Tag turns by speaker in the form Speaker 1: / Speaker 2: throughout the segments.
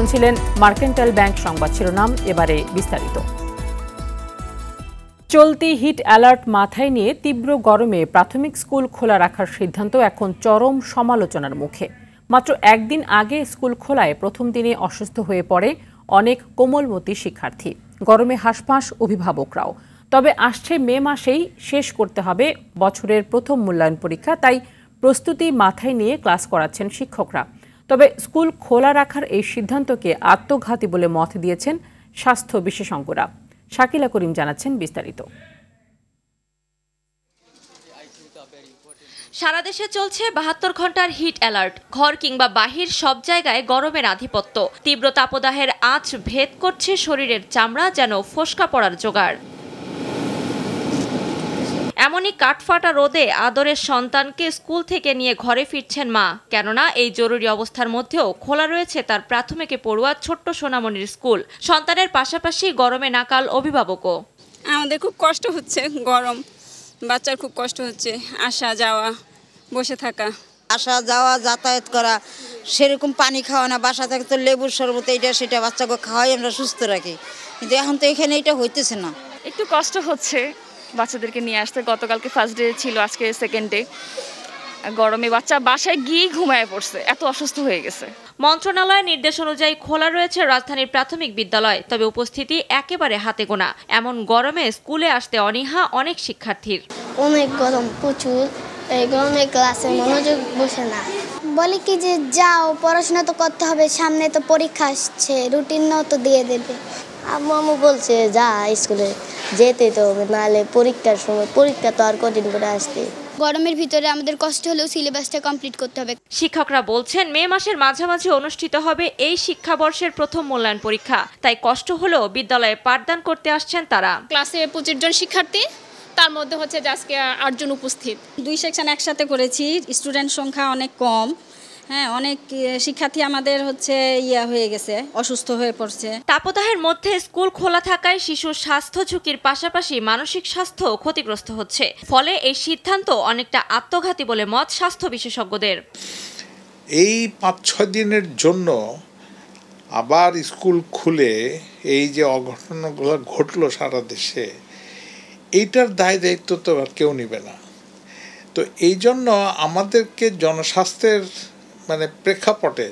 Speaker 1: শুনছিলেন mercantile bank সংবাদ শিরোনাম এবারে বিস্তারিত চলতি হিট অ্যালার্ট মাথায় নিয়ে তীব্র গরমে প্রাথমিক স্কুল খোলা রাখার সিদ্ধান্ত এখন চরম সমালোচনার মুখে মাত্র একদিন আগে স্কুল খোলায় প্রথম দিনে অসুস্থ হয়ে পড়ে অনেক কোমলমতি শিক্ষার্থী গরমে হাসপাস অভিভাবকরাও তবে আসছে মে মাসেই শেষ করতে হবে বছরের প্রথম মূল্যায়ন পরীক্ষা তাই প্রস্তুতি মাথায় নিয়ে ক্লাস করাচ্ছেন শিক্ষকরা তবে স্কুল খোলা রাখার এই সিদ্ধান্তকে আত্মঘাতী বলে মত দিয়েছেন স্বাস্থ্য বিশেষজ্ঞরা শাকিলা করিম জানাচ্ছেন বিস্তারিত
Speaker 2: সারা দেশে চলছে বাহাত্তর ঘন্টার হিট অ্যালার্ট ঘর কিংবা বাহির সব জায়গায় গরমের আধিপত্য তীব্র তাপদাহের আঁচ ভেদ করছে শরীরের চামড়া যেন ফোসকা পড়ার জোগাড় এমনই কাঠফাটা রোদে আদরের সন্তানকে স্কুল থেকে নিয়ে ঘরে ফিরছেন মা কেননা এই জরুরি অবস্থার মধ্যেও খোলা রয়েছে তার প্রাথমিকে পড়ুয়া ছোট্ট সোনামণির স্কুল সন্তানের পাশাপাশি গরমে নাকাল অভিভাবকও আমাদের খুব কষ্ট হচ্ছে গরম বাচ্চার খুব কষ্ট হচ্ছে আসা যাওয়া বসে থাকা আসা যাওয়া যাতায়াত করা সেরকম পানি খাওয়া না বাসা থাকে তো লেবুর শরবত এইটা সেটা বাচ্চাকে খাওয়াই আমরা সুস্থ রাখি কিন্তু এখন তো এখানে এটা হইতেছে না একটু কষ্ট হচ্ছে বাচ্চাদেরকে নিয়ে আসতে গতকালকে ফার্স্ট ডে ছিল আজকে সেকেন্ড ডে গরমে বাচ্চা বাসায় গিয়ে ঘুমায় পড়ছে এত অসুস্থ হয়ে গেছে মন্ত্রণালয়ের নির্দেশ অনুযায়ী খোলা রয়েছে রাজধানীর প্রাথমিক বিদ্যালয় তবে উপস্থিতি একেবারে হাতে গোনা এমন গরমে স্কুলে আসতে অনীহা অনেক শিক্ষার্থীর অনেক
Speaker 3: গরম প্রচুর এই গরমে ক্লাসে মনোযোগ বসে না বলে কি যে যাও পড়াশোনা তো করতে হবে সামনে তো পরীক্ষা আসছে রুটিনও তো দিয়ে দেবে আম্মু আম্মু বলছে যা স্কুলে যেতে তো হবে নাহলে পরীক্ষার সময় পরীক্ষা তো আর কদিন
Speaker 2: করে আসতে গরমের ভিতরে আমাদের কষ্ট হলেও সিলেবাসটা কমপ্লিট করতে হবে শিক্ষকরা বলছেন মে মাসের মাঝামাঝি অনুষ্ঠিত হবে এই শিক্ষাবর্ষের প্রথম মূল্যায়ন পরীক্ষা তাই কষ্ট হলেও বিদ্যালয়ে পাঠদান করতে আসছেন তারা ক্লাসে পঁচিশ জন শিক্ষার্থী তার মধ্যে হচ্ছে আজকে আটজন উপস্থিত দুই সেকশন একসাথে করেছি স্টুডেন্ট সংখ্যা অনেক কম হ্যাঁ অনেক শিক্ষার্থী আমাদের হচ্ছে ইয়া হয়ে গেছে অসুস্থ হয়ে পড়ছে তাপদাহের মধ্যে স্কুল খোলা থাকায় শিশুর স্বাস্থ্য ঝুঁকির পাশাপাশি মানসিক স্বাস্থ্য ক্ষতিগ্রস্ত হচ্ছে ফলে এই সিদ্ধান্ত অনেকটা আত্মঘাতী বলে মত স্বাস্থ্য বিশেষজ্ঞদের
Speaker 3: এই পাঁচ ছয় দিনের জন্য আবার স্কুল খুলে এই যে অঘটনগুলো ঘটলো সারা দেশে এইটার দায় দায়িত্ব তো আর কেউ নেবে না তো এই জন্য আমাদেরকে জনস্বাস্থ্যের মানে প্রেক্ষাপটে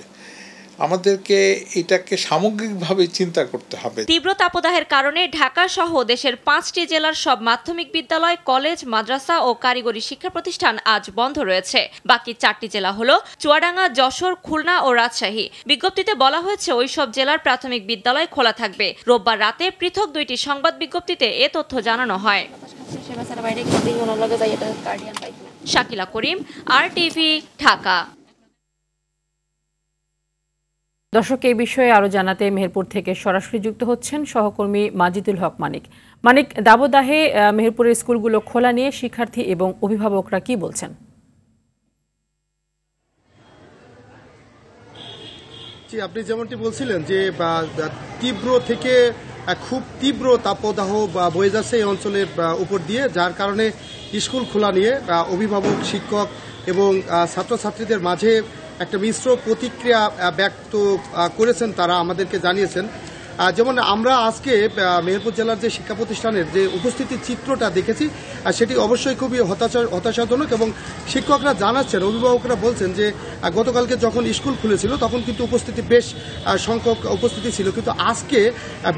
Speaker 3: আমাদেরকে এটাকে সামগ্রিকভাবে চিন্তা করতে হবে
Speaker 2: তীব্র তাপদাহের কারণে ঢাকা সহ দেশের পাঁচটি জেলার সব মাধ্যমিক বিদ্যালয় কলেজ মাদ্রাসা ও কারিগরি শিক্ষা প্রতিষ্ঠান আজ বন্ধ রয়েছে বাকি চারটি জেলা হল চুয়াডাঙ্গা যশোর খুলনা ও রাজশাহী বিজ্ঞপ্তিতে বলা হয়েছে ওই সব জেলার প্রাথমিক বিদ্যালয় খোলা থাকবে রোববার রাতে পৃথক দুইটি সংবাদ বিজ্ঞপ্তিতে এ তথ্য জানানো হয় শাকিলা করিম আর টিভি ঢাকা
Speaker 1: দর্শক এই বিষয়ে আরো জানাতে মেহেরপুর থেকে সরাসরি যুক্ত হচ্ছেন সহকর্মী মাজিদুল হক মানিক মানিক দাবদাহে মেহেরপুরের স্কুলগুলো খোলা নিয়ে শিক্ষার্থী এবং অভিভাবকরা কি বলছেন
Speaker 4: জি আপনি যেমনটি বলছিলেন যে তীব্র থেকে খুব তীব্র তাপদাহ বয়ে যাচ্ছে এই অঞ্চলের উপর দিয়ে যার কারণে স্কুল খোলা নিয়ে অভিভাবক শিক্ষক এবং ছাত্রছাত্রীদের মাঝে একটা মিশ্র প্রতিক্রিয়া ব্যক্ত করেছেন তারা আমাদেরকে জানিয়েছেন যেমন আমরা আজকে মেহেরপুর জেলার যে শিক্ষা প্রতিষ্ঠানের যে উপস্থিতির চিত্রটা দেখেছি সেটি অবশ্যই খুবই হতাশা হতাশাজনক এবং শিক্ষকরা জানাচ্ছেন অভিভাবকরা বলছেন যে গতকালকে যখন স্কুল খুলেছিল তখন কিন্তু উপস্থিতি বেশ সংখ্যক উপস্থিতি ছিল কিন্তু আজকে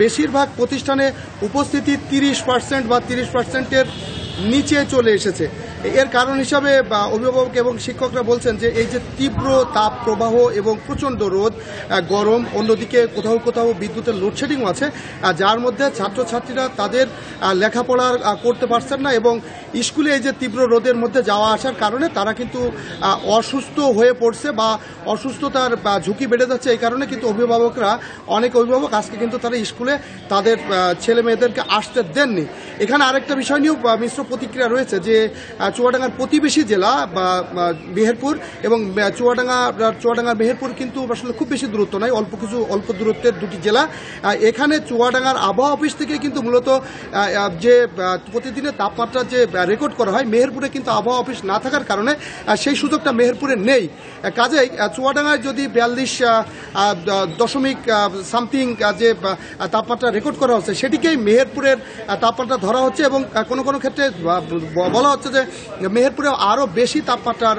Speaker 4: বেশিরভাগ প্রতিষ্ঠানে উপস্থিতি তিরিশ পার্সেন্ট বা তিরিশ পার্সেন্টের নিচে চলে এসেছে এর কারণ হিসাবে অভিভাবক এবং শিক্ষকরা বলছেন যে এই যে তীব্র তাপ প্রবাহ এবং প্রচণ্ড রোদ গরম অন্যদিকে কোথাও কোথাও বিদ্যুতের লোডশেডিংও আছে যার মধ্যে ছাত্রছাত্রীরা তাদের লেখাপড়া করতে পারছেন না এবং স্কুলে এই যে তীব্র রোদের মধ্যে যাওয়া আসার কারণে তারা কিন্তু অসুস্থ হয়ে পড়ছে বা অসুস্থতার ঝুঁকি বেড়ে যাচ্ছে এই কারণে কিন্তু অভিভাবকরা অনেক অভিভাবক আজকে কিন্তু তারা স্কুলে তাদের ছেলে মেয়েদেরকে আসতে দেননি এখানে আরেকটা বিষয় নিয়েও মিশ্র প্রতিক্রিয়া রয়েছে যে চুয়াডাঙ্গার প্রতিবেশী জেলা বা মেহেরপুর এবং চুয়াডাঙ্গা চুয়াডাঙ্গার মেহেরপুর কিন্তু আসলে খুব বেশি দূরত্ব নয় অল্প কিছু অল্প দূরত্বের দুটি জেলা এখানে চুয়াডাঙ্গার আবহাওয়া অফিস থেকে কিন্তু মূলত যে প্রতিদিনের তাপমাত্রা যে রেকর্ড করা হয় মেহেরপুরে কিন্তু আবহাওয়া অফিস না থাকার কারণে সেই সুযোগটা মেহেরপুরে নেই কাজেই চুয়াডাঙ্গায় যদি বিয়াল্লিশ দশমিক সামথিং যে তাপমাত্রা রেকর্ড করা হচ্ছে সেটিকেই মেহেরপুরের তাপমাত্রা ধরা হচ্ছে এবং কোনো কোনো ক্ষেত্রে বলা হচ্ছে যে মেহেরপুরে আরও বেশি তাপমাত্রার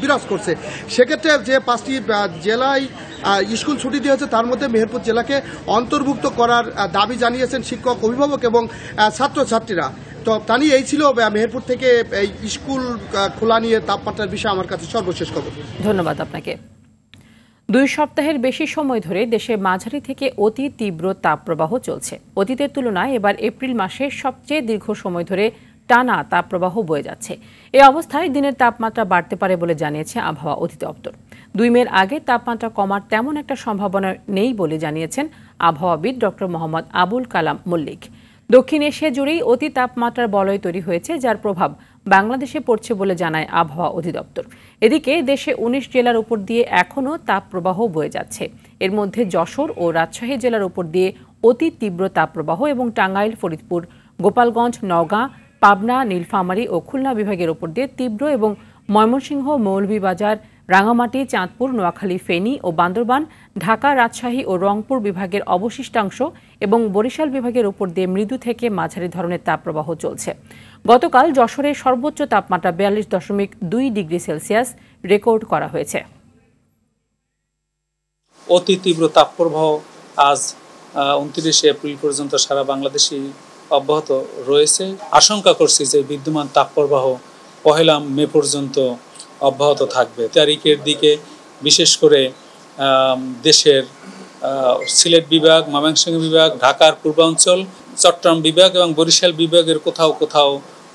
Speaker 4: বিরাজ করছে সেক্ষেত্রে যে পাঁচটি জেলায় স্কুল ছুটি দিয়েছে তার মধ্যে মেহেরপুর জেলাকে অন্তর্ভুক্ত করার দাবি জানিয়েছেন শিক্ষক অভিভাবক এবং ছাত্রছাত্রীরা তো তানি এই ছিল মেহেরপুর থেকে
Speaker 1: এই স্কুল খোলা নিয়ে তাপমাত্রার বিষয়ে আমার কাছে সর্বশেষ খবর ধন্যবাদ আপনাকে দুই সপ্তাহের বেশি সময় ধরে দেশে মাঝারি থেকে অতি তীব্র তাপপ্রবাহ চলছে অতীতের তুলনায় এবার এপ্রিল মাসে সবচেয়ে দীর্ঘ সময় ধরে টানা তাপপ্রবাহ বয়ে যাচ্ছে এ অবস্থায় দিনের তাপমাত্রা বাড়তে পারে বলে জানিয়েছে আবহাওয়া অধিদপ্তর দুই মের আগে তাপমাত্রা কমার তেমন একটা সম্ভাবনা নেই বলে জানিয়েছেন আবহাওয়াবিদ ডক্টর মোহাম্মদ আবুল কালাম মল্লিক দক্ষিণ এশিয়া জুড়েই অতি তাপমাত্রার বলয় তৈরি হয়েছে যার প্রভাব বাংলাদেশে পড়ছে বলে জানায় আবহাওয়া অধিদপ্তর এদিকে দেশে উনিশ জেলার উপর দিয়ে এখনও তাপপ্রবাহ বয়ে যাচ্ছে এর মধ্যে যশোর ও রাজশাহী জেলার উপর দিয়ে অতি তীব্র তাপপ্রবাহ এবং টাঙ্গাইল ফরিদপুর গোপালগঞ্জ নওগাঁ পাবনা নীলফামারী ও খুলনা বিভাগের ওপর দিয়ে তীব্র এবং ময়মনসিংহ মৌলভীবাজার রাঙামাটি চাঁদপুর নোয়াখালী ফেনী ও বান্দরবান ঢাকা রাজশাহী ও রংপুর বিভাগের অবশিষ্টাংশ এবং বরিশাল বিভাগের ওপর দিয়ে মৃদু থেকে মাঝারি ধরনের তাপপ্রবাহ চলছে গতকাল যশোরে সর্বোচ্চ তাপমাত্রা বিয়াল্লিশ দশমিক দুই ডিগ্রি সেলসিয়াস রেকর্ড করা হয়েছে
Speaker 3: অতি তীব্র তাপপ্রবাহ আজ উনত্রিশে এপ্রিল পর্যন্ত সারা বাংলাদেশে অব্যাহত রয়েছে আশঙ্কা করছি যে বিদ্যমান তাপপ্রবাহ পহেলা মে পর্যন্ত অব্যাহত থাকবে তারিখের দিকে বিশেষ করে দেশের সিলেট বিভাগ ময়মনসিংহ বিভাগ ঢাকার পূর্বাঞ্চল চট্টগ্রাম বিভাগ এবং বরিশাল বিভাগের কোথাও কোথাও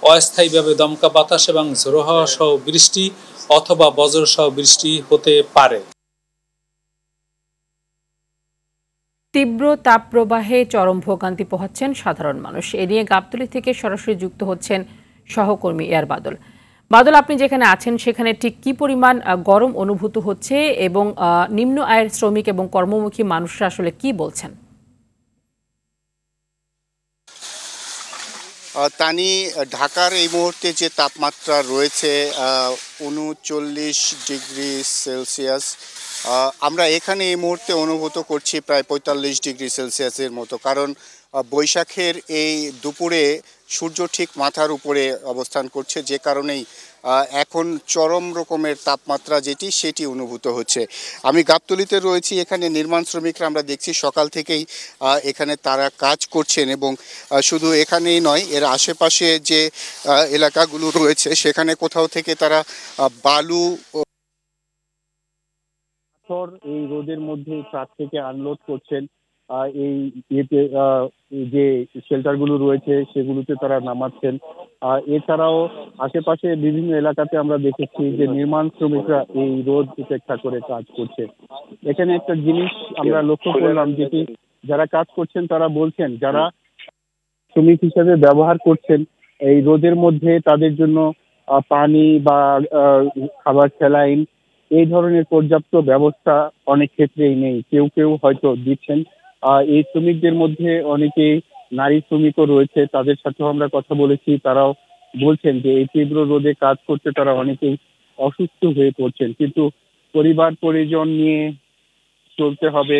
Speaker 3: অস্থায়ীভাবে দমকা বাতাস এবং ঝোড়ো হাওয়া সহ বৃষ্টি অথবা বজ্রসহ বৃষ্টি হতে পারে
Speaker 1: তীব্র তাপপ্রবাহে চরম ভোগান্তি পোহাচ্ছেন সাধারণ মানুষ এ নিয়ে গাবতলি থেকে সরাসরি যুক্ত হচ্ছেন সহকর্মী এয়ার বাদল বাদল আপনি যেখানে আছেন সেখানে ঠিক কি পরিমাণ গরম অনুভূত হচ্ছে এবং নিম্ন আয়ের শ্রমিক এবং কর্মমুখী মানুষরা আসলে কি বলছেন
Speaker 3: তানি ঢাকার এই মুহূর্তে যে তাপমাত্রা রয়েছে উনচল্লিশ ডিগ্রি সেলসিয়াস আমরা এখানে এই মুহূর্তে অনুভূত করছি প্রায় পঁয়তাল্লিশ ডিগ্রি সেলসিয়াসের মতো কারণ বৈশাখের এই দুপুরে সূর্য ঠিক মাথার উপরে অবস্থান করছে যে কারণেই এখন চরম রকমের তাপমাত্রা যেটি সেটি অনুভূত হচ্ছে আমি গাবতলিতে রয়েছি এখানে নির্মাণ শ্রমিকরা আমরা দেখছি সকাল থেকেই এখানে তারা কাজ করছেন এবং শুধু এখানেই নয় এর আশেপাশে যে এলাকাগুলো রয়েছে সেখানে কোথাও থেকে তারা বালু বছর এই রোদের মধ্যে ট্রাক থেকে আনলোড করছেন এই এতে যে গুলো রয়েছে সেগুলোতে তারা নামাচ্ছেন এছাড়াও আশেপাশে বিভিন্ন এলাকাতে আমরা দেখেছি যে নির্মাণ শ্রমিকরা এই রোদ উপেক্ষা করে কাজ করছে এখানে একটা জিনিস আমরা লক্ষ্য করলাম যেটি যারা কাজ করছেন তারা বলছেন যারা শ্রমিক হিসাবে ব্যবহার করছেন এই রোদের মধ্যে তাদের জন্য পানি বা খাবার স্যালাইন এই ধরনের পর্যাপ্ত ব্যবস্থা অনেক ক্ষেত্রেই নেই কেউ কেউ হয়তো দিচ্ছেন এই শ্রমিকদের মধ্যে অনেকেই নারী শ্রমিকও রয়েছে তাদের সাথেও আমরা কথা বলেছি তারাও বলছেন যে এই তীব্র রোদে কাজ করতে তারা অনেকেই অসুস্থ হয়ে পড়ছেন কিন্তু পরিবার পরিজন নিয়ে চলতে হবে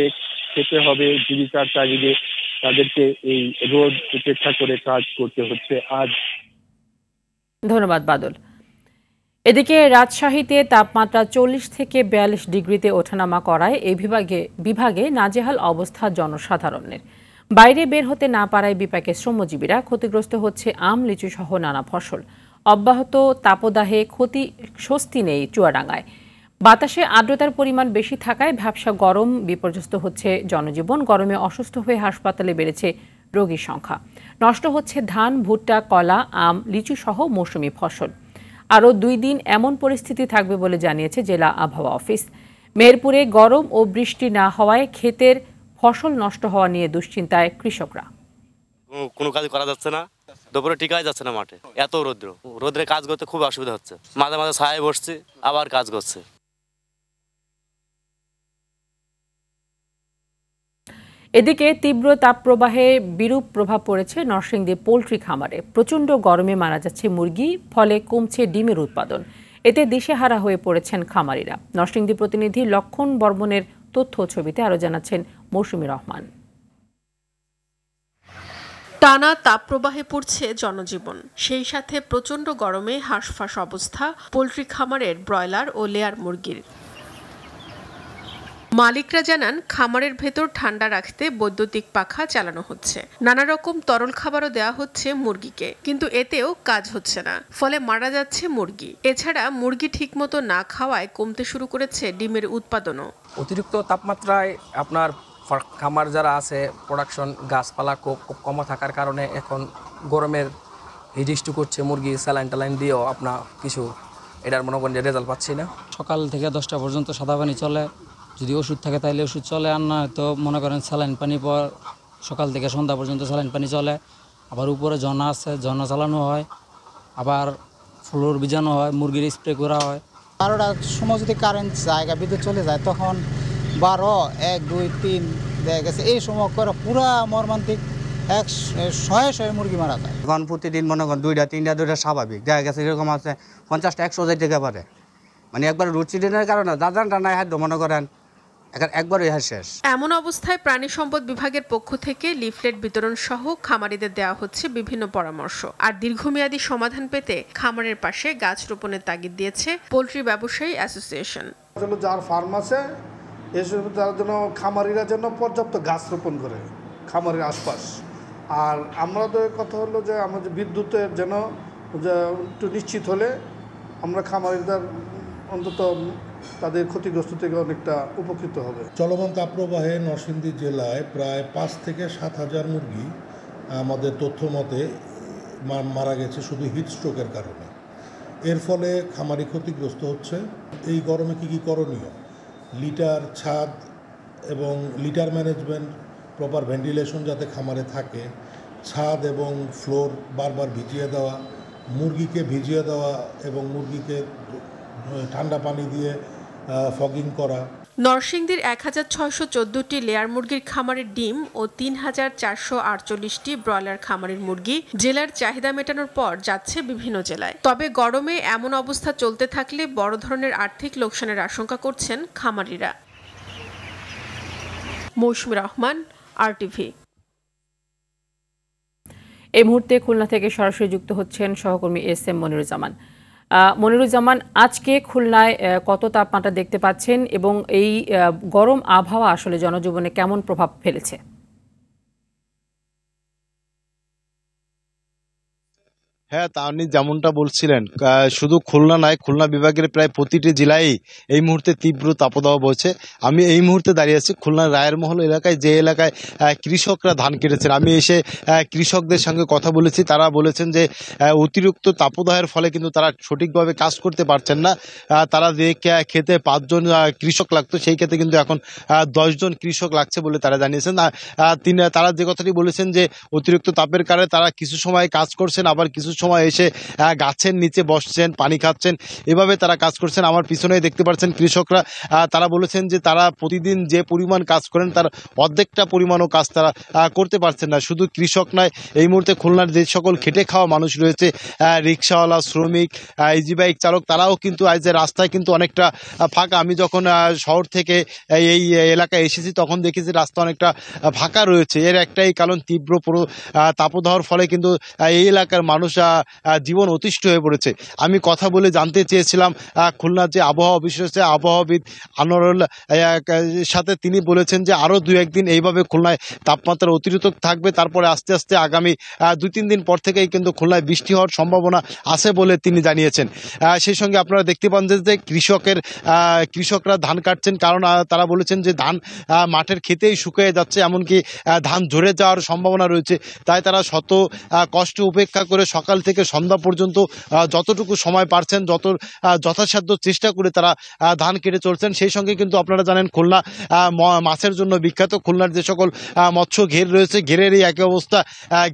Speaker 3: খেতে হবে জীবিকার তাগিদে তাদেরকে এই রোদ উপেক্ষা করে কাজ করতে হচ্ছে আজ
Speaker 1: ধন্যবাদ বাদল এদিকে রাজশাহীতে তাপমাত্রা চল্লিশ থেকে বিয়াল্লিশ ডিগ্রিতে ওঠানামা করায় এ বিভাগে বিভাগে নাজেহাল অবস্থা জনসাধারণের বাইরে বের হতে না পারায় বিপাকে শ্রমজীবীরা ক্ষতিগ্রস্ত হচ্ছে আম লিচু সহ নানা ফসল অব্যাহত তাপদাহে ক্ষতি স্বস্তি নেই চুয়াডাঙ্গায় বাতাসে আর্দ্রতার পরিমাণ বেশি থাকায় ভ্যাবসা গরম বিপর্যস্ত হচ্ছে জনজীবন গরমে অসুস্থ হয়ে হাসপাতালে বেড়েছে রোগীর সংখ্যা নষ্ট হচ্ছে ধান ভুট্টা কলা আম লিচু সহ মৌসুমি ফসল আরও দুই দিন এমন পরিস্থিতি থাকবে বলে জানিয়েছে জেলা আবহাওয়া অফিস মেরপুরে গরম ও বৃষ্টি না হওয়ায় ক্ষেতের ফসল নষ্ট হওয়া নিয়ে দুশ্চিন্তায় কৃষকরা
Speaker 5: কোনো কাজ করা যাচ্ছে না দুপুরে টিকাই যাচ্ছে না মাঠে এত রৌদ্র রোদ্রে কাজ করতে খুব অসুবিধা হচ্ছে মাঝে মাঝে ছায় বসছে আবার কাজ করছে
Speaker 1: এদিকে তীব্র তাপপ্রবাহে বিরূপ প্রভাব পড়েছে নরসিংদী পোলট্রি খামারে প্রচণ্ড গরমে মারা যাচ্ছে মুরগি ফলে কমছে ডিমের উৎপাদন এতে দিশেহারা হয়ে পড়েছেন খামারিরা নরসিংদী প্রতিনিধি লক্ষণ বর্মনের তথ্য ছবিতে আরো জানাচ্ছেন মৌসুমি রহমান
Speaker 6: টানা তাপপ্রবাহে পড়ছে জনজীবন সেই সাথে প্রচণ্ড গরমে হাঁসফাঁস অবস্থা পোলট্রি খামারের ব্রয়লার ও লেয়ার মুরগির মালিকরা জানান খামারের ভেতর ঠান্ডা রাখতে বৈদ্যুতিক পাখা চালানো হচ্ছে নানা রকম তরল খাবারও দেওয়া হচ্ছে মুরগিকে কিন্তু এতেও কাজ হচ্ছে না ফলে মারা যাচ্ছে মুরগি এছাড়া মুরগি ঠিকমতো না খাওয়ায় কমতে শুরু করেছে ডিমের উৎপাদনও
Speaker 7: অতিরিক্ত তাপমাত্রায় আপনার খামার যারা আছে প্রোডাকশন গাছপালা খুব কমা থাকার কারণে এখন গরমের হিডিস্টু করছে মুরগি স্যালাইন ট্যালাইন দিয়েও আপনার কিছু এটার মনে করেন রেজাল্ট পাচ্ছি না সকাল থেকে দশটা পর্যন্ত সাদা পানি চলে
Speaker 5: যদি ওষুধ থাকে তাহলে ওষুধ চলে আর না তো মনে করেন স্যালাইন পানি পর সকাল থেকে সন্ধ্যা পর্যন্ত স্যালাইন পানি চলে আবার উপরে ঝর্ণা আছে ঝর্ণা চালানো হয় আবার ফ্লোর বিজানো হয় মুরগির স্প্রে করা হয় বারোটার সময় যদি কারেন্ট জায়গা বিদ্যুৎ চলে যায় তখন বারো এক দুই তিন দেখা গেছে এই সময় করে পুরা মর্মান্তিক এক শয়ে শয়ে মুরগি মারা যায় এখন প্রতিদিন মনে করেন দুইটা তিনটা দুইটা স্বাভাবিক দেখা গেছে এরকম আছে পঞ্চাশটা একশো যাইতে পারে মানে একবার রুচি দিনের কারণে দাদান টানায় হাত মনে করেন এখন একবার ইহা শেষ
Speaker 6: এমন অবস্থায় প্রাণী সম্পদ বিভাগের পক্ষ থেকে লিফলেট বিতরণ সহ খামারিদের দেওয়া হচ্ছে বিভিন্ন পরামর্শ আর দীর্ঘমেয়াদী সমাধান পেতে খামারের পাশে গাছ রোপণের তাগিদ দিয়েছে পোলট্রি ব্যবসায়ী অ্যাসোসিয়েশন
Speaker 4: যার ফার্ম আছে এসব তার জন্য খামারিরা যেন পর্যাপ্ত গাছ রোপণ করে খামারের আশপাশ আর আমরা তো কথা হলো যে আমাদের বিদ্যুতের যেন একটু নিশ্চিত হলে আমরা খামারিদের অন্তত তাদের ক্ষতিগ্রস্ত থেকে অনেকটা উপকৃত হবে
Speaker 3: চলমান তাপপ্রবাহে নরসিংদী জেলায় প্রায় পাঁচ থেকে সাত হাজার মুরগি আমাদের তথ্য মতে মারা গেছে শুধু হিটস্ট্রোকের কারণে এর ফলে খামারি ক্ষতিগ্রস্ত হচ্ছে এই গরমে কী কী করণীয় লিটার ছাদ এবং লিটার ম্যানেজমেন্ট প্রপার ভেন্টিলেশন যাতে খামারে থাকে ছাদ এবং ফ্লোর বারবার ভিজিয়ে দেওয়া মুরগিকে ভিজিয়ে দেওয়া এবং মুরগিকে ঠান্ডা পানি দিয়ে ফগিং করা
Speaker 6: নরসিংদীর এক হাজার ছয়শো চোদ্দটি লেয়ার মুরগির খামারের ডিম ও তিন হাজার চারশো আটচল্লিশটি ব্রয়লার খামারের মুরগি জেলার চাহিদা মেটানোর পর যাচ্ছে বিভিন্ন জেলায় তবে গরমে এমন অবস্থা চলতে থাকলে বড় ধরনের আর্থিক লোকসানের আশঙ্কা করছেন খামারিরা মৌসুমি রহমান আরটিভি
Speaker 1: এই মুহূর্তে খুলনা থেকে সরাসরি যুক্ত হচ্ছেন সহকর্মী এস এম মনিরুজ্জামান মনিরুজ্জামান আজকে খুলনায় কত তাপমাত্রা দেখতে পাচ্ছেন এবং এই গরম আবহাওয়া আসলে জনজীবনে কেমন প্রভাব ফেলেছে
Speaker 8: হ্যাঁ তা আপনি যেমনটা বলছিলেন শুধু খুলনা নয় খুলনা বিভাগের প্রায় প্রতিটি জেলায় এই মুহূর্তে তীব্র তাপদাহ বলছে আমি এই মুহূর্তে দাঁড়িয়ে আছি খুলনার রায়ের মহল এলাকায় যে এলাকায় কৃষকরা ধান কেটেছেন আমি এসে কৃষকদের সঙ্গে কথা বলেছি তারা বলেছেন যে অতিরিক্ত তাপদাহের ফলে কিন্তু তারা সঠিকভাবে কাজ করতে পারছেন না তারা যে খেতে পাঁচজন কৃষক লাগতো সেই ক্ষেত্রে কিন্তু এখন দশজন কৃষক লাগছে বলে তারা জানিয়েছেন তিনি তারা যে কথাটি বলেছেন যে অতিরিক্ত তাপের কারণে তারা কিছু সময় কাজ করছেন আবার কিছু সময় এসে গাছের নিচে বসছেন পানি খাচ্ছেন এভাবে তারা কাজ করছেন আমার পিছনে দেখতে পাচ্ছেন কৃষকরা তারা বলেছেন যে তারা প্রতিদিন যে পরিমাণ কাজ করেন তার অর্ধেকটা পরিমাণও কাজ তারা করতে পারছেন না শুধু কৃষক নয় এই মুহূর্তে খুলনার যে সকল খেটে খাওয়া মানুষ রয়েছে রিক্সাওয়ালা শ্রমিক ইজি বাইক চালক তারাও কিন্তু আজ রাস্তায় কিন্তু অনেকটা ফাঁকা আমি যখন শহর থেকে এই এলাকায় এসেছি তখন দেখেছি রাস্তা অনেকটা ফাঁকা রয়েছে এর একটাই কারণ তীব্র পুরো তাপদাহর ফলে কিন্তু এই এলাকার মানুষ জীবন অতিষ্ঠ হয়ে পড়েছে আমি কথা বলে জানতে চেয়েছিলাম খুলনার যে আবহাওয়া বিশেষ আবহাওয়াবিদ আনোয়ারুল সাথে তিনি বলেছেন যে আরও দু একদিন এইভাবে খুলনায় তাপমাত্রা অতিরিক্ত থাকবে তারপরে আস্তে আস্তে আগামী দুই তিন দিন পর থেকেই কিন্তু খুলনায় বৃষ্টি হওয়ার সম্ভাবনা আছে বলে তিনি জানিয়েছেন সেই সঙ্গে আপনারা দেখতে পান যে কৃষকের কৃষকরা ধান কাটছেন কারণ তারা বলেছেন যে ধান মাঠের খেতেই শুকিয়ে যাচ্ছে এমনকি ধান ঝরে যাওয়ার সম্ভাবনা রয়েছে তাই তারা শত কষ্ট উপেক্ষা করে সকাল সকাল থেকে সন্ধ্যা পর্যন্ত যতটুকু সময় পারছেন যত যথাসাধ্য চেষ্টা করে তারা ধান কেটে চলছেন সেই সঙ্গে কিন্তু আপনারা জানেন খুলনা মাছের জন্য বিখ্যাত খুলনার যে সকল মৎস্য ঘের রয়েছে ঘেরের এই একই অবস্থা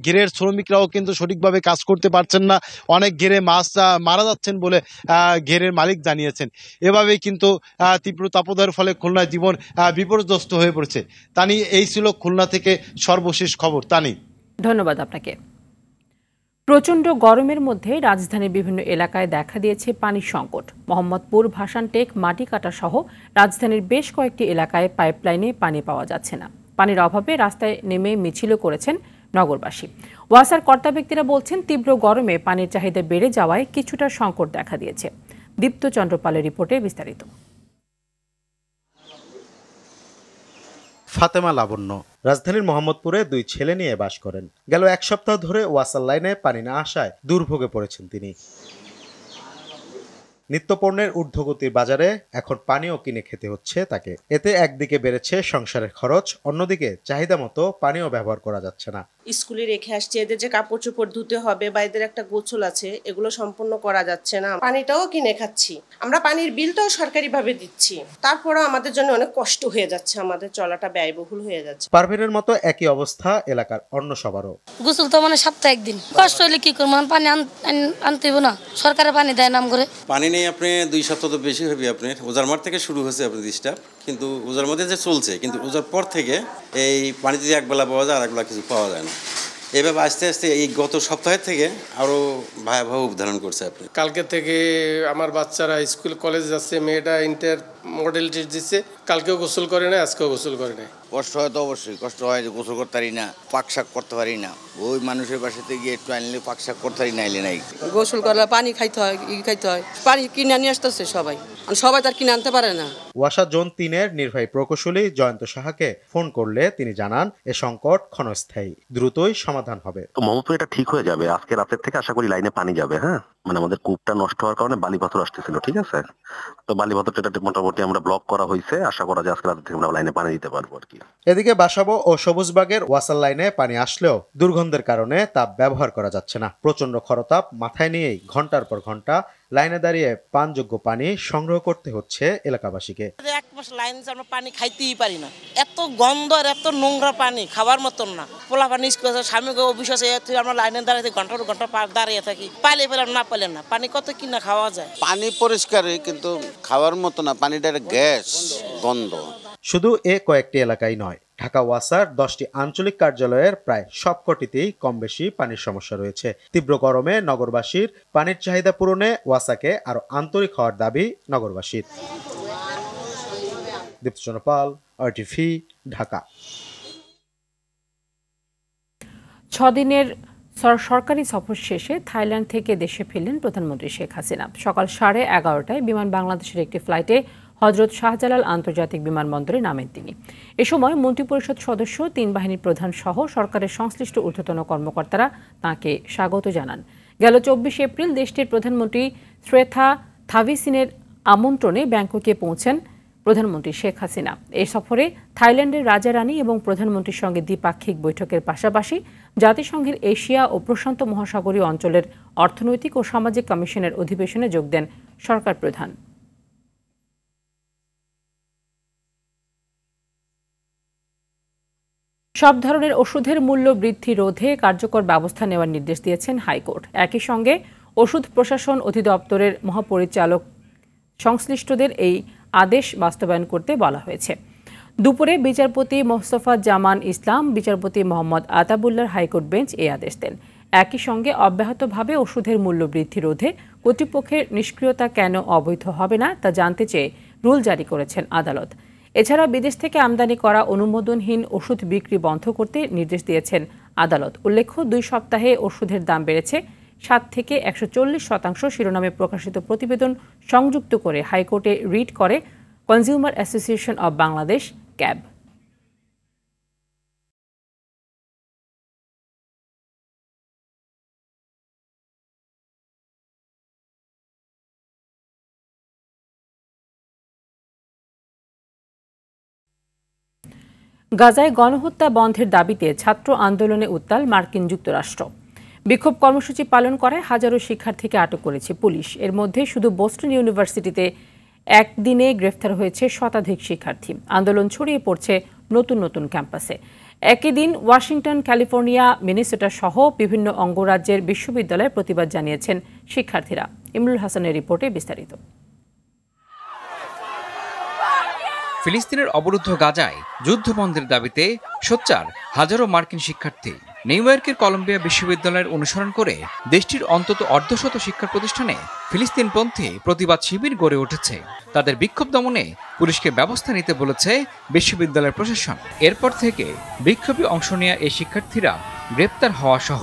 Speaker 8: ঘেরের শ্রমিকরাও কিন্তু সঠিকভাবে কাজ করতে পারছেন না অনেক ঘেরে মাছ মারা যাচ্ছেন বলে ঘেরের মালিক জানিয়েছেন এভাবেই কিন্তু তীব্র তাপদার ফলে খুলনার জীবন বিপর্যস্ত হয়ে পড়েছে তানি এই ছিল খুলনা থেকে সর্বশেষ খবর তানি
Speaker 1: ধন্যবাদ আপনাকে প্রচণ্ড গরমের মধ্যে রাজধানীর বিভিন্ন এলাকায় দেখা দিয়েছে পানি সংকট মোহাম্মদপুর ভাসানটেক কাটা সহ রাজধানীর বেশ কয়েকটি এলাকায় পাইপলাইনে পানি পাওয়া যাচ্ছে না পানির অভাবে রাস্তায় নেমে মিছিল করেছেন নগরবাসী ওয়াসার কর্তা ব্যক্তিরা বলছেন তীব্র গরমে পানির চাহিদা বেড়ে যাওয়ায় কিছুটা সংকট দেখা দিয়েছে দীপ্ত চন্দ্রপালের রিপোর্টে বিস্তারিত
Speaker 5: ফাতেমা লাবণ্য রাজধানীর মোহাম্মদপুরে দুই ছেলে নিয়ে বাস করেন গেল এক সপ্তাহ ধরে ওয়াসার লাইনে পানি না আসায় দুর্ভোগে পড়েছেন তিনি নিত্যপণ্যের ঊর্ধ্বগতির বাজারে এখন পানিও কিনে খেতে হচ্ছে তাকে এতে একদিকে বেড়েছে সংসারের খরচ অন্যদিকে চাহিদা মতো পানিও ব্যবহার করা যাচ্ছে না
Speaker 6: স্কুলে রেখে আসছি এদের যে কাপড় চোপড় ধুতে হবে বা এদের একটা গোছল আছে এগুলো সম্পূর্ণ করা যাচ্ছে না পানিটাও কিনে খাচ্ছি আমরা পানির বিলটাও সরকারিভাবে দিচ্ছি তারপরেও আমাদের জন্য অনেক কষ্ট হয়ে যাচ্ছে আমাদের চলাটা ব্যয়বহুল হয়ে যাচ্ছে
Speaker 5: পারভেনের মতো একই অবস্থা এলাকার অন্য সবারও
Speaker 2: গোসল তো মানে সপ্তাহে একদিন কষ্ট হলে কি করবো মানে পানি আনতে না সরকারে পানি দেয়
Speaker 6: নাম করে
Speaker 8: পানি নেই আপনি দুই সপ্তাহ তো বেশি হবে আপনার ওজার মাঠ থেকে শুরু হয়েছে আপনার দিশটা কিন্তু ওজার মধ্যে যে চলছে কিন্তু ওজার পর থেকে এই পানিতে একবেলা পাওয়া যায় আর একবেলা কিছু পাওয়া যায় না এভাবে আস্তে আস্তে এই গত সপ্তাহের থেকে আরও ভয়াবহ উদাহরণ করছে আপনি
Speaker 4: কালকে থেকে আমার বাচ্চারা স্কুল কলেজ যাচ্ছে মেয়েটা ইন্টার মডেল দিচ্ছে কালকেও গোসল করে না আজকেও গোসল করে নেয়
Speaker 5: কষ্ট হয় তো অবশ্যই কষ্ট হয় যে গোসল করতে পারি না পাকশাক করতে পারি না ওই মানুষের বাসাতে গিয়ে একটু আনলে পাকশাক করতে পারি না নাই
Speaker 6: গোসল করলে পানি খাইতে হয় ই খাইতে হয় পানি কিনে নিয়ে আসতেছে সবাই সবাই তার কিনে আনতে পারে না
Speaker 5: ওয়াসা জোন তিনের নির্বাহী প্রকৌশলী জয়ন্ত সাহাকে ফোন করলে তিনি জানান এ সংকট ক্ষণস্থায়ী দ্রুতই সমাধান হবে মোহাম্মদপুর এটা ঠিক হয়ে যাবে আজকে রাতের থেকে আশা করি লাইনে পানি যাবে হ্যাঁ মানে আমাদের কূপটা নষ্ট হওয়ার কারণে বালি পাথর আসতেছিল ঠিক আছে তো বালি পাথরটা এটা মোটামুটি আমরা ব্লক করা হয়েছে আশা করা যায় আজকে রাত
Speaker 4: থেকে আমরা লাইনে পানি দিতে পারবো আর কি
Speaker 5: এদিকে বাসাবো ও সবুজবাগের ওয়াসার লাইনে পানি আসলেও দুর্গন্ধের কারণে তা ব্যবহার করা যাচ্ছে না প্রচন্ড খরতাপ মাথায় নিয়েই ঘন্টার পর ঘন্টা লাইনে দাঁড়িয়ে পানযোগ্য পানি সংগ্রহ করতে হচ্ছে এলাকাবাসীকে
Speaker 2: এক মাস লাইন আমরা পানি খাইতেই পারি না এত গন্ধ আর এত নোংরা পানি খাওয়ার মতন না পোলা পানি স্বামী আছে স্বামীকে অফিস আমরা লাইনে দাঁড়িয়ে ঘন্টার ঘন্টা দাঁড়িয়ে থাকি পাইলে পেলাম না পাইলে না পানি কত কি না খাওয়া যায়
Speaker 8: পানি পরিষ্কারই কিন্তু খাওয়ার মতো না পানিটার গ্যাস গন্ধ
Speaker 5: শুধু এ কয়েকটি এলাকায় নয় ঢাকা ওয়াসার দশটি আঞ্চলিক কার্যালয়ের প্রায় সবকটিতেই কম বেশি পানির সমস্যা রয়েছে তীব্র গরমে নগরবাসীর পানির চাহিদা পূরণে ওয়াসাকে আরো আন্তরিক হওয়ার দাবি নগরবাসীর পাল আরটিভি ঢাকা
Speaker 1: ছদিনের সরকারি সফর শেষে থাইল্যান্ড থেকে দেশে ফিরলেন প্রধানমন্ত্রী শেখ হাসিনা সকাল সাড়ে এগারোটায় বিমান বাংলাদেশের একটি ফ্লাইটে হজরত শাহজালাল আন্তর্জাতিক বিমানবন্দরে নামেন তিনি এ সময় মন্ত্রিপরিষদ সদস্য তিন বাহিনীর প্রধান সহ সরকারের সংশ্লিষ্ট ঊর্ধ্বতন কর্মকর্তারা তাঁকে স্বাগত জানান গেল চব্বিশ এপ্রিল দেশটির প্রধানমন্ত্রী শ্রেথা থাভিসিনের আমন্ত্রণে ব্যাংককে পৌঁছেন প্রধানমন্ত্রী শেখ হাসিনা এ সফরে থাইল্যান্ডের রাজা রানী এবং প্রধানমন্ত্রীর সঙ্গে দ্বিপাক্ষিক বৈঠকের পাশাপাশি জাতিসংঘের এশিয়া ও প্রশান্ত মহাসাগরীয় অঞ্চলের অর্থনৈতিক ও সামাজিক কমিশনের অধিবেশনে যোগ দেন সরকার প্রধান সব ধরনের ওষুধের মূল্য বৃদ্ধি রোধে কার্যকর ব্যবস্থা নেওয়ার নির্দেশ দিয়েছেন হাইকোর্ট একই সঙ্গে ওষুধ প্রশাসন অধিদপ্তরের মহাপরিচালক সংশ্লিষ্টদের এই আদেশ বাস্তবায়ন করতে বলা হয়েছে দুপুরে বিচারপতি মোস্তফা জামান ইসলাম বিচারপতি মোহাম্মদ আতাবুল্লার হাইকোর্ট বেঞ্চ এই আদেশ দেন একই সঙ্গে অব্যাহতভাবে ওষুধের মূল্য বৃদ্ধি রোধে কর্তৃপক্ষের নিষ্ক্রিয়তা কেন অবৈধ হবে না তা জানতে চেয়ে রুল জারি করেছেন আদালত এছাড়া বিদেশ থেকে আমদানি করা অনুমোদনহীন ওষুধ বিক্রি বন্ধ করতে নির্দেশ দিয়েছেন আদালত উল্লেখ্য দুই সপ্তাহে ওষুধের দাম বেড়েছে সাত থেকে একশো শতাংশ শিরোনামে প্রকাশিত প্রতিবেদন সংযুক্ত করে হাইকোর্টে রিট করে consumer association of Bangladesh CAB গাজায় গণহত্যা বন্ধের দাবিতে ছাত্র আন্দোলনে উত্তাল মার্কিন যুক্তরাষ্ট্র বিক্ষোভ কর্মসূচি পালন করায় হাজারো শিক্ষার্থীকে আটক করেছে পুলিশ এর মধ্যে শুধু বোস্টন ইউনিভার্সিটিতে একদিনে গ্রেফতার হয়েছে শতাধিক শিক্ষার্থী আন্দোলন ছড়িয়ে পড়ছে নতুন নতুন ক্যাম্পাসে একই দিন ওয়াশিংটন ক্যালিফোর্নিয়া মিনিসোটা সহ বিভিন্ন অঙ্গরাজ্যের বিশ্ববিদ্যালয়ে প্রতিবাদ জানিয়েছেন শিক্ষার্থীরা ইমরুল হাসানের রিপোর্টে বিস্তারিত
Speaker 7: ফিলিস্তিনের অবরুদ্ধ গাজায় যুদ্ধবন্ধের দাবিতে সোচ্চার হাজারো মার্কিন শিক্ষার্থী নিউইয়র্কের কলম্বিয়া বিশ্ববিদ্যালয়ের অনুসরণ করে দেশটির অন্তত অর্ধশত শিক্ষা প্রতিষ্ঠানে ফিলিস্তিন ফিলিস্তিনপন্থী প্রতিবাদ শিবির গড়ে উঠেছে তাদের বিক্ষোভ দমনে পুলিশকে ব্যবস্থা নিতে বলেছে বিশ্ববিদ্যালয়ের প্রশাসন এরপর থেকে বিক্ষোভে অংশ নেওয়া এই শিক্ষার্থীরা গ্রেপ্তার হওয়া সহ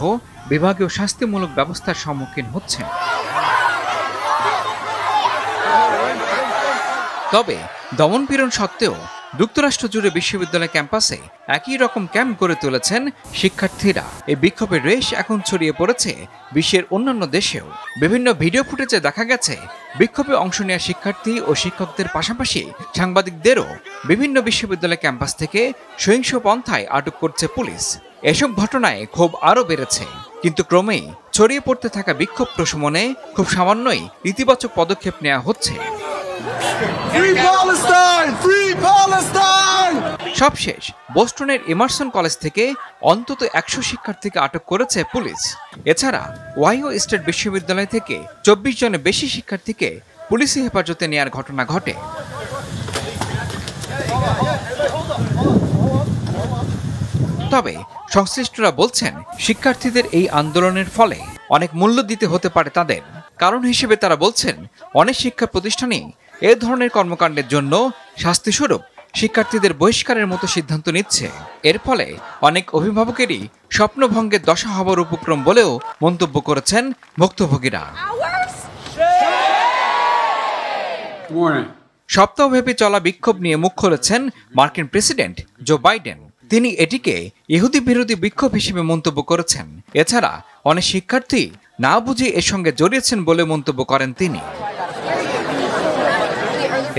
Speaker 7: বিভাগীয় শাস্তিমূলক ব্যবস্থার সম্মুখীন হচ্ছেন তবে দমনপীড়ন সত্ত্বেও যুক্তরাষ্ট্র জুড়ে বিশ্ববিদ্যালয় ক্যাম্পাসে একই রকম ক্যাম্প গড়ে তুলেছেন শিক্ষার্থীরা এই বিক্ষোভের রেশ এখন ছড়িয়ে পড়েছে বিশ্বের অন্যান্য দেশেও বিভিন্ন ভিডিও ফুটেজে দেখা গেছে বিক্ষোভে অংশ নেওয়া শিক্ষার্থী ও শিক্ষকদের পাশাপাশি সাংবাদিকদেরও বিভিন্ন বিশ্ববিদ্যালয় ক্যাম্পাস থেকে সহিংস পন্থায় আটক করছে পুলিশ এসব ঘটনায় ক্ষোভ আরও বেড়েছে কিন্তু ক্রমেই ছড়িয়ে পড়তে থাকা বিক্ষোভ প্রশমনে খুব সামান্যই ইতিবাচক পদক্ষেপ নেওয়া হচ্ছে সবশেষ বোস্টনের এমারসন কলেজ থেকে অন্তত একশো শিক্ষার্থীকে আটক করেছে পুলিশ এছাড়া ওয়াইও স্টেট বিশ্ববিদ্যালয় থেকে চব্বিশ জনের বেশি শিক্ষার্থীকে পুলিশি হেফাজতে নেয়ার ঘটনা ঘটে তবে সংশ্লিষ্টরা বলছেন শিক্ষার্থীদের এই আন্দোলনের ফলে অনেক মূল্য দিতে হতে পারে তাদের কারণ হিসেবে তারা বলছেন অনেক শিক্ষা প্রতিষ্ঠানেই এ ধরনের কর্মকাণ্ডের জন্য শাস্তিস্বরূপ শিক্ষার্থীদের বহিষ্কারের মতো সিদ্ধান্ত নিচ্ছে এর ফলে অনেক অভিভাবকেরই স্বপ্নভঙ্গের দশা হবার উপক্রম বলেও মন্তব্য করেছেন ভুক্তভোগীরা সপ্তাহব্যাপী চলা বিক্ষোভ নিয়ে মুখ খুলেছেন মার্কিন প্রেসিডেন্ট জো বাইডেন তিনি এটিকে ইহুদি বিরোধী বিক্ষোভ হিসেবে মন্তব্য করেছেন এছাড়া অনেক শিক্ষার্থী না বুঝে এর সঙ্গে জড়িয়েছেন বলে মন্তব্য করেন তিনি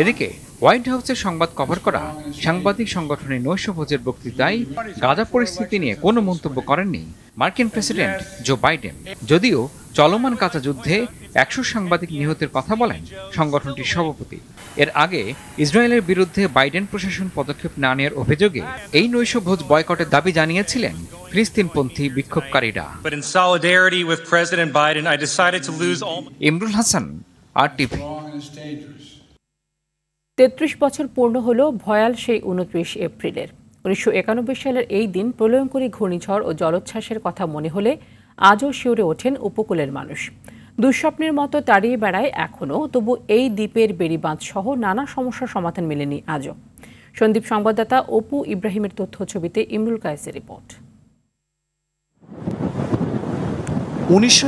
Speaker 7: এদিকে হোয়াইট হাউসের সংবাদ কভার করা সাংবাদিক সংগঠনের নৈশভোজের বক্তৃতায় গাজা পরিস্থিতি নিয়ে কোনো মন্তব্য করেননি মার্কিন প্রেসিডেন্ট জো বাইডেন যদিও চলমান কাঁচা যুদ্ধে একশো সাংবাদিক নিহতের কথা বলেন সংগঠনটির সভাপতি এর আগে ইসরায়েলের বিরুদ্ধে বাইডেন প্রশাসন পদক্ষেপ না নেওয়ার অভিযোগে এই নৈশভোজ বয়কটের দাবি জানিয়েছিলেন ফিলিস্তিনপন্থী বিক্ষোভকারীরা ইমরুল হাসান আর টিভি
Speaker 1: তেত্রিশ বছর পূর্ণ হল ভয়াল সেই উনত্রিশ এপ্রিলের উনিশশো সালের এই দিন প্রলয়ঙ্করী ঘূর্ণিঝড় ও জলোচ্ছ্বাসের কথা মনে হলে আজও শিউরে ওঠেন উপকূলের মানুষ দুঃস্বপ্নের মতো তাড়িয়ে বেড়ায় এখনও তবু এই দ্বীপের বেড়িবাঁধ সহ নানা সমস্যার সমাধান মেলেনি আজও সন্দীপ সংবাদদাতা অপু ইব্রাহিমের তথ্য ছবিতে ইমরুল কায়েসের রিপোর্ট
Speaker 9: উনিশশো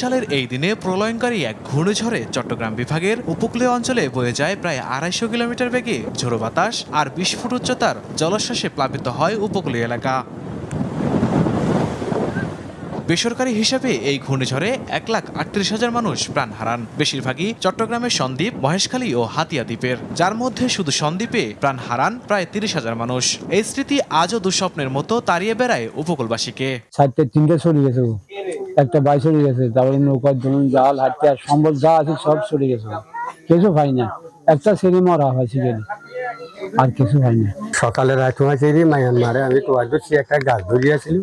Speaker 9: সালের এই দিনে প্রলয়ঙ্কারী এক ঘূর্ণিঝড়ে চট্টগ্রাম বিভাগের উপকূলীয় অঞ্চলে বয়ে যায় প্রায় আড়াইশো কিলোমিটার বেগে ঝোড়ো বাতাস আর বিশ ফুট উচ্চতার জলশ্বাসে প্লাবিত হয় উপকূলীয় এলাকা বেসরকারি হিসাবে এই ঘূর্ণিঝড়ে এক লাখ আটত্রিশ হাজার মানুষ প্রাণ হারান বেশিরভাগই চট্টগ্রামের সন্দ্বীপ মহেশখালী ও হাতিয়া দ্বীপের যার মধ্যে শুধু সন্দ্বীপে প্রাণ হারান প্রায় তিরিশ হাজার মানুষ এই স্মৃতি আজও দুঃস্বপ্নের মতো তাড়িয়ে বেড়ায় উপকূলবাসীকে
Speaker 3: চলে গেছে একটা বাই সরে গেছে তারপরে নৌকার দোলন জাল হাঁটতে আর সম্বল যা আছে সব সরে গেছে কিছু হয় না একটা ছেলে মরা হয়েছে গেলে
Speaker 8: আর কিছু হয় না সকালে রাত হয়েছে মায়ানমারে আমি তোমার একটা গাছ ধরিয়াছিল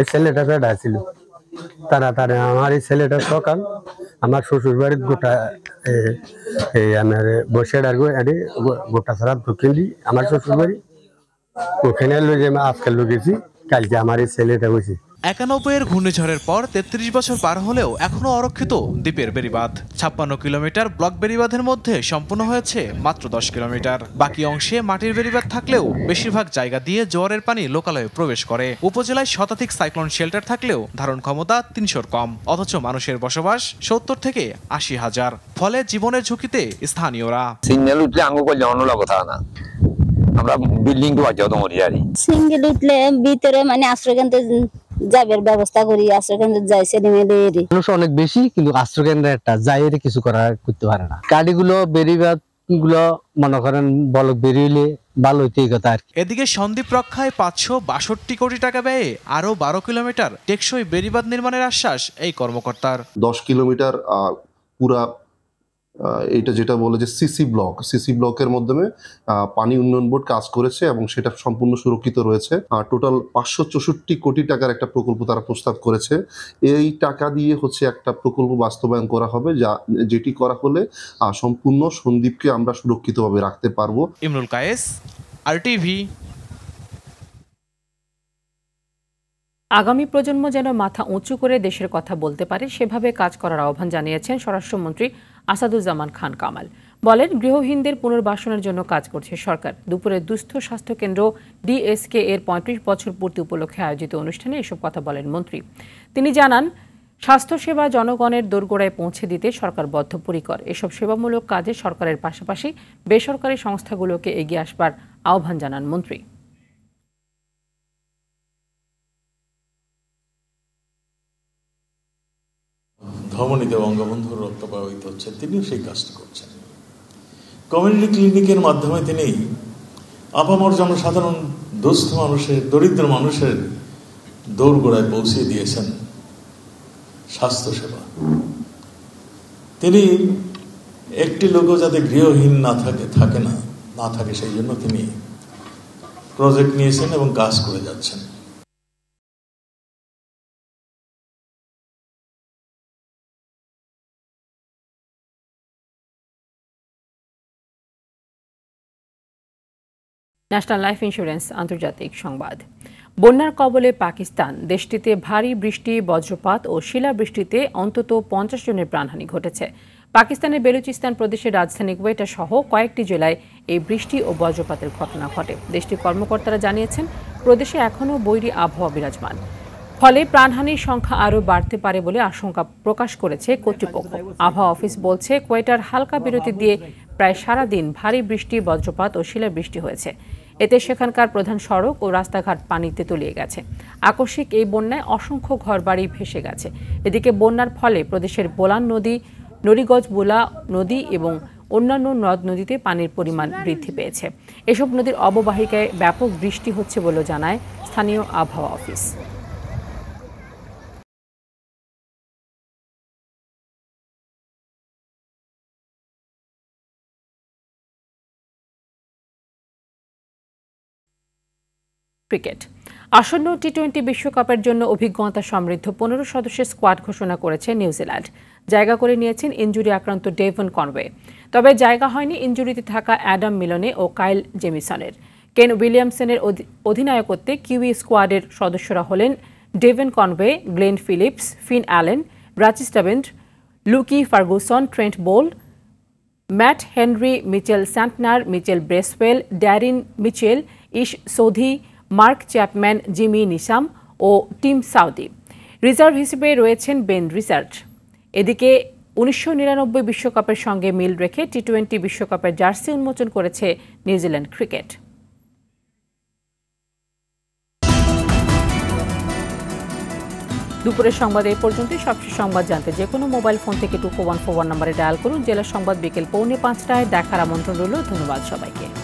Speaker 8: এই ছেলেটা পেটা ছিল তাড়াতাড়ি আমার এই ছেলেটা সকাল আমার শ্বশুর বাড়ির গোটা এই আমার বসে ডাকবো এটি গোটা সারা দক্ষিণ দিই আমার শ্বশুর বাড়ি ওখানে লোক আজকাল লোক কালকে আমার এই ছেলেটা হয়েছে
Speaker 9: একানব্বই এর ঘূর্ণিঝড়ের পর ৩৩ বছর পার হলেও এখনও অরক্ষিত দ্বীপের বেড়িবাঁধ ছাপ্পান্ন কিলোমিটার ব্লক বেড়িবাঁধের মধ্যে সম্পন্ন হয়েছে মাত্র দশ কিলোমিটার বাকি অংশে মাটির বেড়িবাঁধ থাকলেও বেশিরভাগ জায়গা দিয়ে জোয়ারের পানি লোকালয়ে প্রবেশ করে উপজেলায় শতাধিক সাইক্লোন শেল্টার থাকলেও ধারণ ক্ষমতা তিনশোর কম অথচ মানুষের বসবাস সত্তর থেকে আশি হাজার ফলে জীবনের ঝুঁকিতে স্থানীয়রা
Speaker 7: সিগন্যাল উঠলে আঙ্গু করলে অন্য কথা না আমরা বিল্ডিং তো বাঁচাও তোমার
Speaker 2: সিঙ্গেল উঠলে ভিতরে মানে আশ্রয় কেন্দ্রে জাবের ব্যবস্থা করি আশ্রয়কেন্দ্রে যাই ছেলেমেয়েলে এরি
Speaker 5: মানুষ অনেক বেশি কিন্তু আশ্রয়কেন্দ্রে একটা যাই কিছু করার করতে পারে না গাড়িগুলো বেরিবাদ গুলো মনে করেন বলক বেরিয়ে
Speaker 9: এদিকে সন্দ্বীপ রক্ষায় পাঁচশো বাষট্টি কোটি টাকা ব্যয়ে আরো বারো কিলোমিটার টেকসই বেরিবাদ নির্মাণের আশ্বাস এই কর্মকর্তার
Speaker 4: দশ কিলোমিটার পুরা এটা যেটা বলে যে সিসি ব্লক সিসি ব্লকের মাধ্যমে পানি উন্নয়ন বোর্ড কাজ করেছে এবং সেটা সম্পূর্ণ সুরক্ষিত রয়েছে টোটাল পাঁচশো চৌষট্টি কোটি টাকার একটা প্রকল্প তারা প্রস্তাব করেছে এই টাকা দিয়ে হচ্ছে একটা প্রকল্প বাস্তবায়ন করা হবে যা যেটি করা হলে সম্পূর্ণ সন্দ্বীপকে আমরা সুরক্ষিতভাবে রাখতে পারবো ইমরুল কায়েস আর টিভি
Speaker 1: আগামী প্রজন্ম যেন মাথা উঁচু করে দেশের কথা বলতে পারে সেভাবে কাজ করার আহ্বান জানিয়েছেন স্বরাষ্ট্রমন্ত্রী আসাদুজ্জামান খান কামাল বলেন গৃহহীনদের পুনর্বাসনের জন্য কাজ করছে সরকার দুপুরে দুস্থ স্বাস্থ্য কেন্দ্র ডিএসকে এর পঁয়ত্রিশ বছর পূর্তি উপলক্ষে আয়োজিত অনুষ্ঠানে এসব কথা বলেন মন্ত্রী তিনি জানান স্বাস্থ্যসেবা জনগণের দোরগোড়ায় পৌঁছে দিতে সরকার বদ্ধপরিকর এসব সেবামূলক কাজে সরকারের পাশাপাশি বেসরকারি সংস্থাগুলোকে এগিয়ে আসবার আহ্বান জানান মন্ত্রী
Speaker 8: ধর্মনীতে বঙ্গবন্ধুর রক্ত প্রবাহিত হচ্ছে তিনিও সেই কাজটি করছেন কমিউনিটি ক্লিনিকের মাধ্যমে তিনি আপামর জনসাধারণ দুস্থ মানুষের দরিদ্র মানুষের দৌড়গোড়ায় পৌঁছে দিয়েছেন স্বাস্থ্যসেবা তিনি একটি লোকও যাতে গৃহহীন না থাকে থাকে না না থাকে সেই জন্য তিনি প্রজেক্ট নিয়েছেন এবং কাজ করে যাচ্ছেন
Speaker 1: ন্যাশনাল লাইফ ইন্স্যুরেন্স আন্তর্জাতিক সংবাদ বন্যার কবলে পাকিস্তান দেশটিতে ভারী বৃষ্টি বজ্রপাত ও শিলাবৃষ্টিতে অন্তত পঞ্চাশ জনের প্রাণহানি ঘটেছে পাকিস্তানের বেলুচিস্তান প্রদেশের রাজধানী কোয়েটা সহ কয়েকটি জেলায় এই বৃষ্টি ও বজ্রপাতের ঘটনা ঘটে দেশটির কর্মকর্তারা জানিয়েছেন প্রদেশে এখনও বৈরী আবহাওয়া বিরাজমান ফলে প্রাণহানির সংখ্যা আরও বাড়তে পারে বলে আশঙ্কা প্রকাশ করেছে কর্তৃপক্ষ আবহাওয়া অফিস বলছে কোয়েটার হালকা বিরতি দিয়ে প্রায় সারা দিন ভারী বৃষ্টি বজ্রপাত ও শিলাবৃষ্টি হয়েছে এতে সেখানকার প্রধান সড়ক ও রাস্তাঘাট পানিতে তলিয়ে গেছে আকস্মিক এই বন্যায় অসংখ্য ঘরবাড়ি ভেসে গেছে এদিকে বন্যার ফলে প্রদেশের বোলান নদী নড়িগজ বোলা নদী এবং অন্যান্য নদ নদীতে পানির পরিমাণ বৃদ্ধি পেয়েছে এসব নদীর অববাহিকায় ব্যাপক বৃষ্টি হচ্ছে বলে জানায় স্থানীয় আবহাওয়া অফিস ক্রিকেট আসন্ন টি টোয়েন্টি বিশ্বকাপের জন্য অভিজ্ঞতা সমৃদ্ধ পনেরো সদস্যের স্কোয়াড ঘোষণা করেছে নিউজিল্যান্ড জায়গা করে নিয়েছেন ইঞ্জুরি আক্রান্ত ডেভন কনওয়ে তবে জায়গা হয়নি ইঞ্জুরিতে থাকা অ্যাডাম মিলনে ও কাইল জেমিসনের কেন উইলিয়ামসনের অধিনায়কত্বে কিউই স্কোয়াডের সদস্যরা হলেন Devon Conway Glenn Phillips Finn Allen ব্রাচিস্টাবেন্ড Lockie Ferguson Trent Boult Matt Henry Mitchell Santner Mitchell Bracewell Daryl Mitchell Ish Sodhi Mark Chapman Jimmy Neesham ও টিম সাউদি রিজার্ভ হিসেবে রয়েছেন বেন রিচার্ড এদিকে উনিশশো বিশ্বকাপের সঙ্গে মিল রেখে টি টোয়েন্টি বিশ্বকাপের জার্সি উন্মোচন করেছে নিউজিল্যান্ড ক্রিকেট দুপুরের সংবাদ এই পর্যন্তই সবশেষ সংবাদ জানতে যে কোনো মোবাইল ফোন থেকে two four one four one নম্বরে ডায়াল করুন জেলা সংবাদ বিকেল পৌনে পাঁচটায় দেখার আমন্ত্রণ রইল ধন্যবাদ সবাইকে